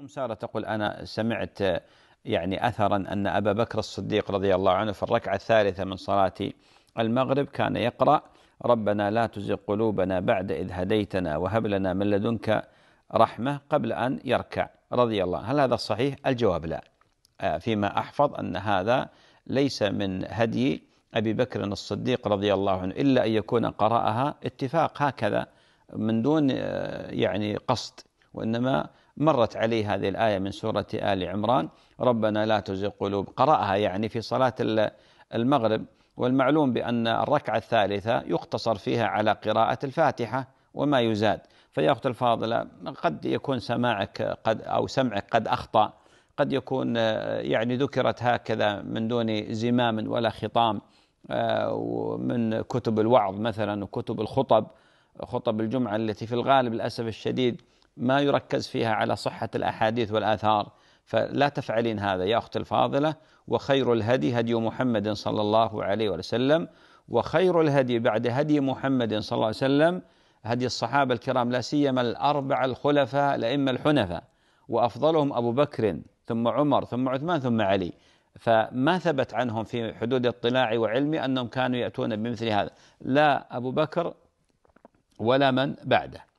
أم سارة تقول أنا سمعت يعني أثرا أن أبا بكر الصديق رضي الله عنه في الركعة الثالثة من صلاة المغرب كان يقرأ ربنا لا تزغ قلوبنا بعد إذ هديتنا وهب لنا من لدنك رحمة قبل أن يركع رضي الله هل هذا صحيح؟ الجواب لا آه، فيما أحفظ أن هذا ليس من هدي أبي بكر الصديق رضي الله عنه إلا أن يكون قرأها اتفاق هكذا من دون آه، يعني قصد وإنما مرت عليه هذه الآية من سورة آل عمران ربنا لا تزغ قلوب قرأها يعني في صلاة المغرب والمعلوم بأن الركعة الثالثة يقتصر فيها على قراءة الفاتحة وما يزاد فيا أخت الفاضلة قد يكون سماعك قد أو سمعك قد أخطأ قد يكون آه، يعني ذكرت هكذا من دون زمام ولا خطام آه، من كتب الوعظ مثلا وكتب الخطب خطب الجمعة التي في الغالب للأسف الشديد ما يركز فيها على صحة الأحاديث والآثار فلا تفعلين هذا يا أخت الفاضلة وخير الهدي هدي محمد صلى الله عليه وسلم وخير الهدي بعد هدي محمد صلى الله عليه وسلم هدي الصحابة الكرام لا سيما الأربعة الخلفاء الأئمة الحنفاء وأفضلهم أبو بكر ثم عمر ثم عثمان ثم علي فما ثبت عنهم في حدود اطلاعي وعلمي أنهم كانوا يأتون بمثل هذا لا أبو بكر ولا من بعده